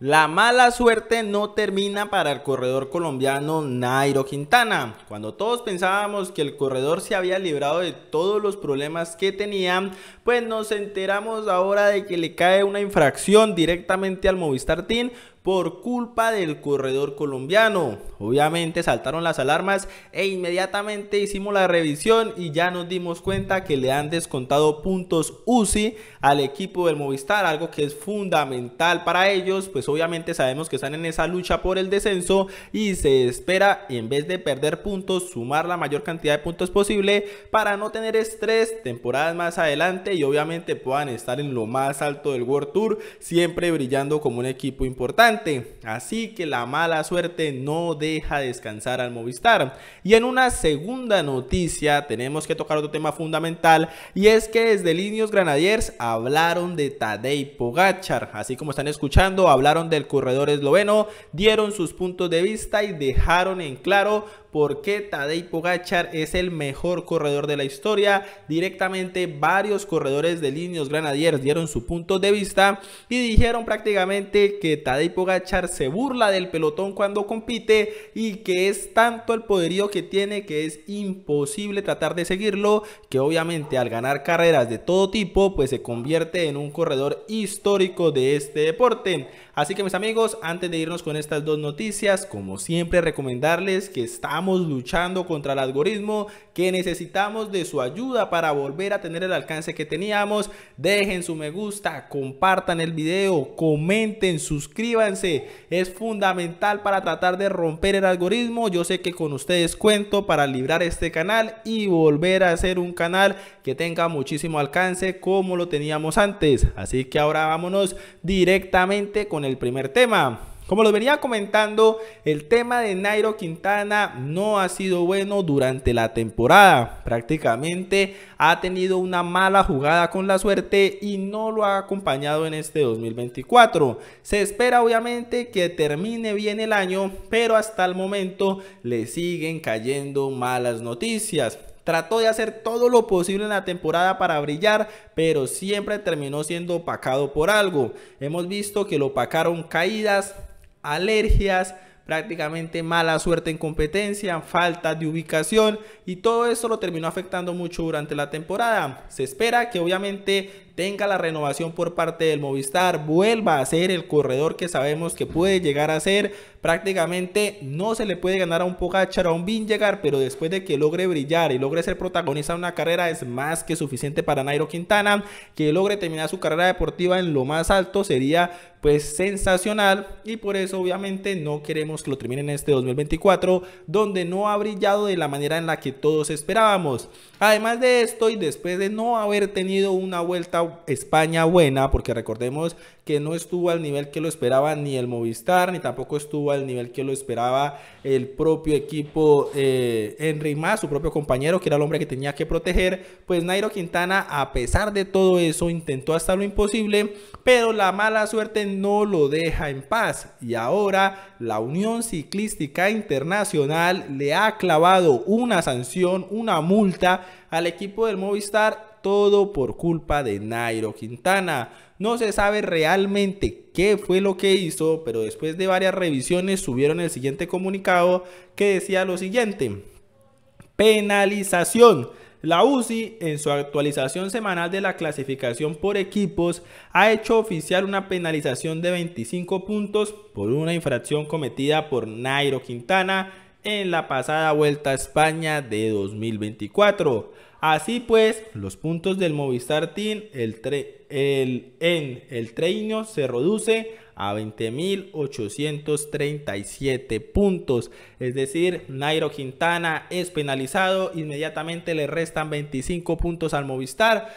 La mala suerte no termina para el corredor colombiano Nairo Quintana. Cuando todos pensábamos que el corredor se había librado de todos los problemas que tenía, pues nos enteramos ahora de que le cae una infracción directamente al Movistar Team por culpa del corredor colombiano. Obviamente saltaron las alarmas e inmediatamente hicimos la revisión y ya nos dimos cuenta que le han descontado puntos UCI al equipo del Movistar, algo que es fundamental para ellos, pues obviamente sabemos que están en esa lucha por el descenso y se espera en vez de perder puntos sumar la mayor cantidad de puntos posible para no tener estrés temporadas más adelante y obviamente puedan estar en lo más alto del World Tour siempre brillando como un equipo importante así que la mala suerte no deja descansar al Movistar y en una segunda noticia tenemos que tocar otro tema fundamental y es que desde Linios Granadiers hablaron de Tadej Pogachar así como están escuchando hablaron del corredor esloveno, dieron sus puntos de vista y dejaron en claro por qué Tadej Pogachar es el mejor corredor de la historia. Directamente varios corredores de líneas Granadier dieron su punto de vista y dijeron prácticamente que Tadej Pogachar se burla del pelotón cuando compite y que es tanto el poderío que tiene que es imposible tratar de seguirlo, que obviamente al ganar carreras de todo tipo pues se convierte en un corredor histórico de este deporte. Así que mis amigos, antes de irnos con estas dos noticias, como siempre recomendarles que estamos estamos luchando contra el algoritmo, que necesitamos de su ayuda para volver a tener el alcance que teníamos. Dejen su me gusta, compartan el video, comenten, suscríbanse. Es fundamental para tratar de romper el algoritmo. Yo sé que con ustedes cuento para librar este canal y volver a ser un canal que tenga muchísimo alcance como lo teníamos antes. Así que ahora vámonos directamente con el primer tema. Como lo venía comentando, el tema de Nairo Quintana no ha sido bueno durante la temporada. Prácticamente ha tenido una mala jugada con la suerte y no lo ha acompañado en este 2024. Se espera obviamente que termine bien el año, pero hasta el momento le siguen cayendo malas noticias. Trató de hacer todo lo posible en la temporada para brillar, pero siempre terminó siendo opacado por algo. Hemos visto que lo opacaron caídas, alergias, prácticamente mala suerte en competencia, falta de ubicación y todo eso lo terminó afectando mucho durante la temporada. Se espera que obviamente venga la renovación por parte del Movistar, vuelva a ser el corredor que sabemos que puede llegar a ser. Prácticamente no se le puede ganar a un Pogacar a un llegar pero después de que logre brillar y logre ser protagonista de una carrera es más que suficiente para Nairo Quintana. Que logre terminar su carrera deportiva en lo más alto sería pues sensacional y por eso obviamente no queremos que lo termine en este 2024 donde no ha brillado de la manera en la que todos esperábamos. Además de esto y después de no haber tenido una vuelta España buena, porque recordemos que no estuvo al nivel que lo esperaba ni el Movistar, ni tampoco estuvo al nivel que lo esperaba el propio equipo eh, Henry su propio compañero, que era el hombre que tenía que proteger. Pues Nairo Quintana, a pesar de todo eso, intentó hasta lo imposible, pero la mala suerte no lo deja en paz. Y ahora la Unión Ciclística Internacional le ha clavado una sanción, una multa al equipo del Movistar todo por culpa de Nairo Quintana. No se sabe realmente qué fue lo que hizo, pero después de varias revisiones subieron el siguiente comunicado que decía lo siguiente. Penalización. La UCI, en su actualización semanal de la clasificación por equipos, ha hecho oficial una penalización de 25 puntos por una infracción cometida por Nairo Quintana en la pasada Vuelta a España de 2024. Así pues, los puntos del Movistar Team en el treino se reduce a 20.837 puntos. Es decir, Nairo Quintana es penalizado, inmediatamente le restan 25 puntos al Movistar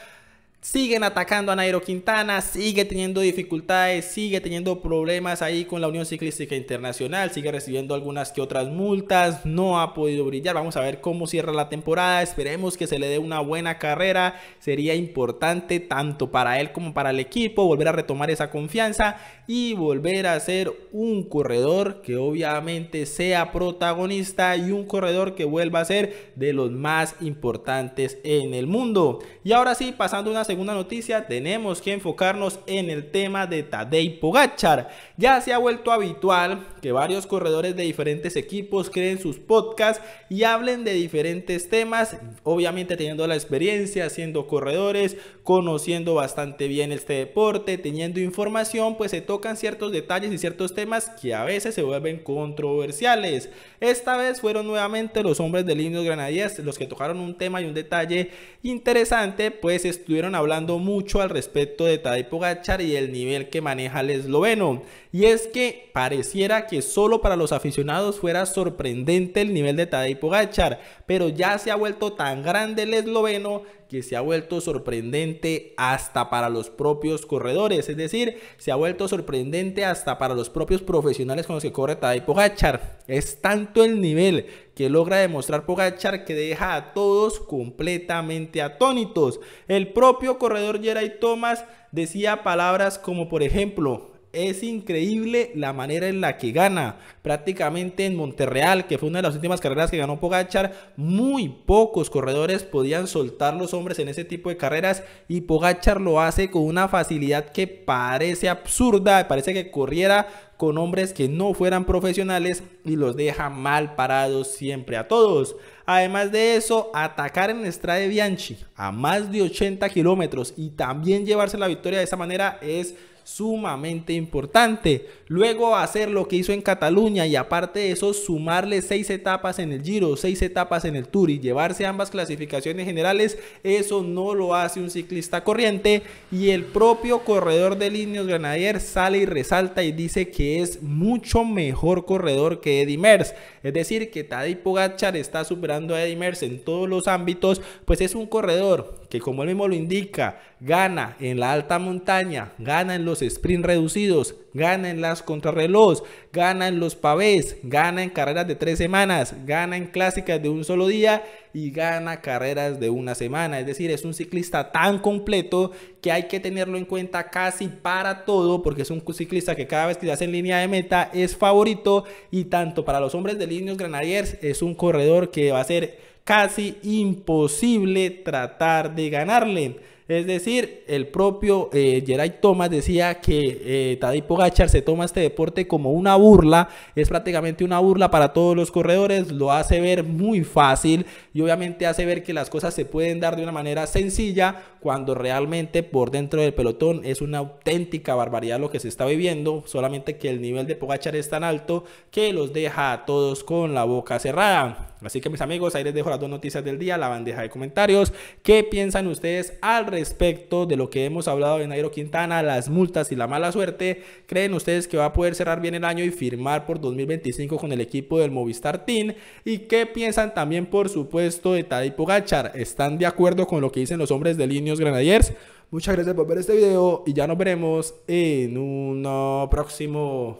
siguen atacando a Nairo Quintana, sigue teniendo dificultades, sigue teniendo problemas ahí con la Unión Ciclística Internacional, sigue recibiendo algunas que otras multas, no ha podido brillar. Vamos a ver cómo cierra la temporada, esperemos que se le dé una buena carrera, sería importante tanto para él como para el equipo volver a retomar esa confianza y volver a ser un corredor que obviamente sea protagonista y un corredor que vuelva a ser de los más importantes en el mundo. Y ahora sí, pasando una segunda noticia tenemos que enfocarnos en el tema de Tadej Pogachar. Ya se ha vuelto habitual que varios corredores de diferentes equipos creen sus podcasts y hablen de diferentes temas, obviamente teniendo la experiencia, siendo corredores, conociendo bastante bien este deporte, teniendo información, pues se tocan ciertos detalles y ciertos temas que a veces se vuelven controversiales. Esta vez fueron nuevamente los hombres de lindos Granadías los que tocaron un tema y un detalle interesante, pues estuvieron a hablando mucho al respecto de Tadej Pogachar y el nivel que maneja el esloveno. Y es que pareciera que solo para los aficionados fuera sorprendente el nivel de Tadej Pogachar pero ya se ha vuelto tan grande el esloveno que se ha vuelto sorprendente hasta para los propios corredores, es decir, se ha vuelto sorprendente hasta para los propios profesionales con los que corre Tadej Pogachar. Es tanto el nivel que logra demostrar Pogachar que deja a todos completamente atónitos. El propio corredor Geray Thomas decía palabras como por ejemplo, es increíble la manera en la que gana. Prácticamente en Monterreal, que fue una de las últimas carreras que ganó Pogachar, muy pocos corredores podían soltar los hombres en ese tipo de carreras y Pogachar lo hace con una facilidad que parece absurda, parece que corriera con hombres que no fueran profesionales y los deja mal parados siempre a todos. Además de eso, atacar en Strade Bianchi a más de 80 kilómetros y también llevarse la victoria de esa manera es sumamente importante. Luego hacer lo que hizo en Cataluña y aparte de eso sumarle seis etapas en el Giro, seis etapas en el Tour y llevarse ambas clasificaciones generales, eso no lo hace un ciclista corriente y el propio corredor de líneas Granadier sale y resalta y dice que es mucho mejor corredor que Eddy Merckx, es decir que Tadej Gachar está superando a Eddy Merckx en todos los ámbitos, pues es un corredor que como él mismo lo indica, gana en la alta montaña, gana en los sprint reducidos, gana en las contrarreloj, gana en los pavés, gana en carreras de tres semanas, gana en clásicas de un solo día y gana carreras de una semana. Es decir, es un ciclista tan completo que hay que tenerlo en cuenta casi para todo porque es un ciclista que cada vez que se hace en línea de meta es favorito y tanto para los hombres de líneas Granadiers es un corredor que va a ser casi imposible tratar de ganarle. Es decir, el propio eh, Thomas decía que eh, taddy Pogachar se toma este deporte como una burla, es prácticamente una burla para todos los corredores, lo hace ver muy fácil y obviamente hace ver que las cosas se pueden dar de una manera sencilla cuando realmente por dentro del pelotón es una auténtica barbaridad lo que se está viviendo, solamente que el nivel de Pogachar es tan alto que los deja a todos con la boca cerrada. Así que mis amigos, ahí les dejo las dos noticias del día, la bandeja de comentarios. ¿Qué piensan ustedes al respecto de lo que hemos hablado de Nairo Quintana, las multas y la mala suerte? ¿Creen ustedes que va a poder cerrar bien el año y firmar por 2025 con el equipo del Movistar Team? ¿Y qué piensan también, por supuesto, de Tadej Pogachar? ¿Están de acuerdo con lo que dicen los hombres de Linios Grenadiers? Muchas gracias por ver este video y ya nos veremos en un próximo...